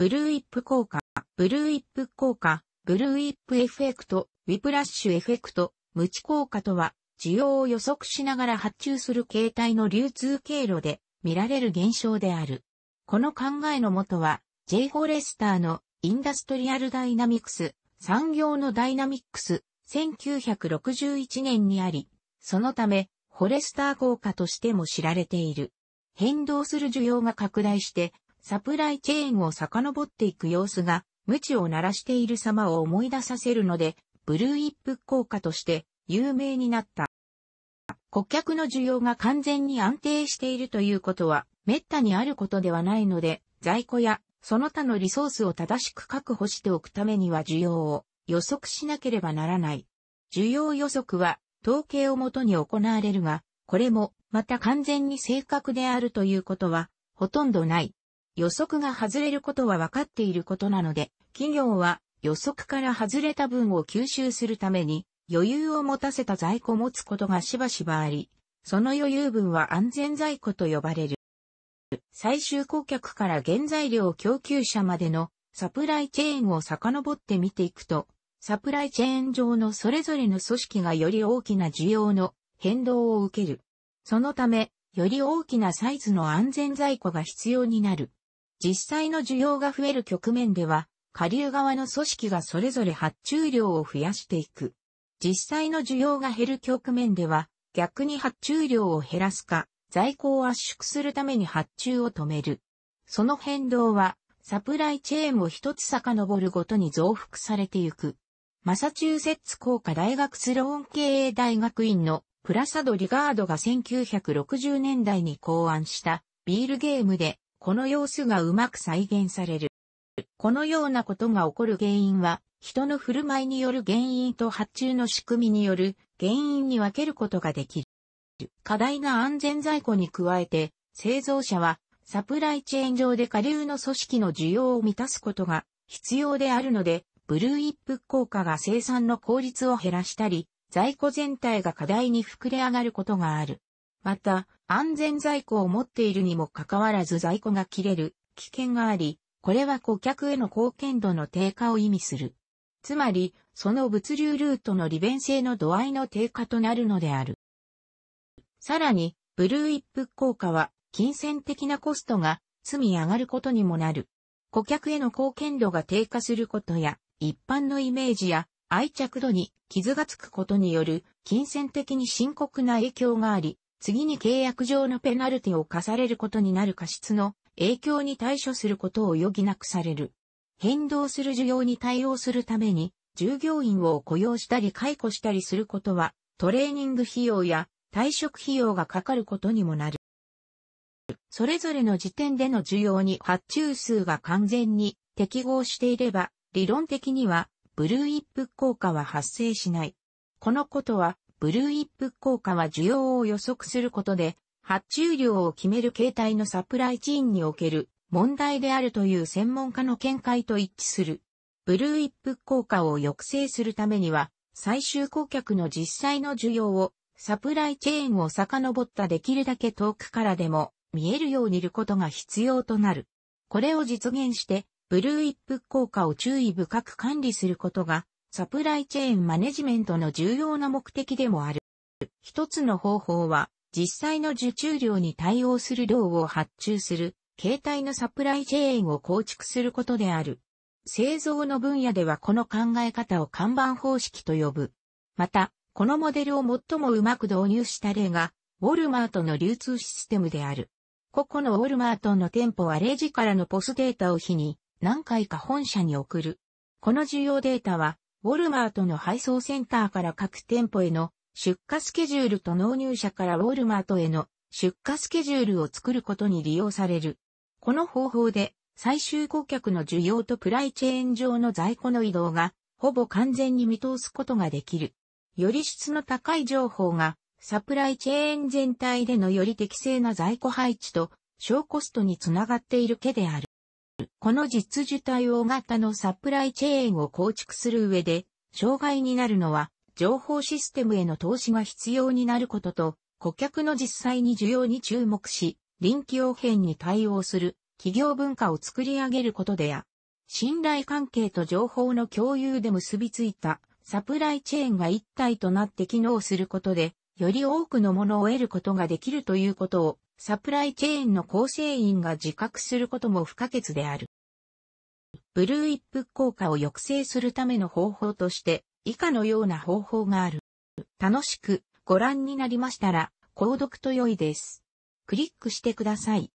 ブルーイップ効果、ブルーイップ効果、ブルーイップエフェクト、ウィプラッシュエフェクト、無知効果とは、需要を予測しながら発注する形態の流通経路で見られる現象である。この考えのもとは、J. フォレスターのインダストリアルダイナミクス、産業のダイナミックス、1961年にあり、そのため、フォレスター効果としても知られている。変動する需要が拡大して、サプライチェーンを遡っていく様子が、無知を鳴らしている様を思い出させるので、ブルーイップ効果として有名になった。顧客の需要が完全に安定しているということは、滅多にあることではないので、在庫やその他のリソースを正しく確保しておくためには需要を予測しなければならない。需要予測は統計をもとに行われるが、これもまた完全に正確であるということはほとんどない。予測が外れることは分かっていることなので、企業は予測から外れた分を吸収するために余裕を持たせた在庫を持つことがしばしばあり、その余裕分は安全在庫と呼ばれる。最終顧客から原材料供給者までのサプライチェーンを遡って見ていくと、サプライチェーン上のそれぞれの組織がより大きな需要の変動を受ける。そのため、より大きなサイズの安全在庫が必要になる。実際の需要が増える局面では、下流側の組織がそれぞれ発注量を増やしていく。実際の需要が減る局面では、逆に発注量を減らすか、在庫を圧縮するために発注を止める。その変動は、サプライチェーンを一つ遡るごとに増幅されていく。マサチューセッツ工科大学スローン経営大学院のプラサド・リガードが1960年代に考案したビールゲームでこの様子がうまく再現される。このようなことが起こる原因は、人の振る舞いによる原因と発注の仕組みによる原因に分けることができる。課題な安全在庫に加えて、製造者はサプライチェーン上で下流の組織の需要を満たすことが必要であるので、ブルーイップ効果が生産の効率を減らしたり、在庫全体が課題に膨れ上がることがある。また、安全在庫を持っているにもかかわらず在庫が切れる危険があり、これは顧客への貢献度の低下を意味する。つまり、その物流ルートの利便性の度合いの低下となるのである。さらに、ブルーイップ効果は、金銭的なコストが積み上がることにもなる。顧客への貢献度が低下することや、一般のイメージや愛着度に傷がつくことによる金銭的に深刻な影響があり、次に契約上のペナルティを課されることになる過失の影響に対処することを余儀なくされる。変動する需要に対応するために、従業員を雇用したり解雇したりすることは、トレーニング費用や退職費用がかかることにもなる。それぞれの時点での需要に発注数が完全に適合していれば、理論的にはブルーイップ効果は発生しない。このことはブルーイップ効果は需要を予測することで、発注量を決める形態のサプライチェーンにおける問題であるという専門家の見解と一致する。ブルーイップ効果を抑制するためには、最終顧客の実際の需要をサプライチェーンを遡ったできるだけ遠くからでも見えるようにいることが必要となる。これを実現して、ブルーイップ効果を注意深く管理することがサプライチェーンマネジメントの重要な目的でもある。一つの方法は、実際の受注量に対応する量を発注する、携帯のサプライチェーンを構築することである。製造の分野ではこの考え方を看板方式と呼ぶ。また、このモデルを最もうまく導入した例が、ウォルマートの流通システムである。個々のウォルマートの店舗はレジからのポスデータを日に何回か本社に送る。この需要データはウォルマートの配送センターから各店舗への出荷スケジュールと納入者からウォルマートへの出荷スケジュールを作ることに利用される。この方法で最終顧客の需要とプライチェーン上の在庫の移動がほぼ完全に見通すことができる。より質の高い情報がサプライチェーン全体でのより適正な在庫配置と小コストにつながっている家である。この実需対応型のサプライチェーンを構築する上で、障害になるのは、情報システムへの投資が必要になることと、顧客の実際に需要に注目し、臨機応変に対応する企業文化を作り上げることでや、信頼関係と情報の共有で結びついたサプライチェーンが一体となって機能することで、より多くのものを得ることができるということをサプライチェーンの構成員が自覚することも不可欠である。ブルーイップ効果を抑制するための方法として、以下のような方法がある。楽しくご覧になりましたら、購読と良いです。クリックしてください。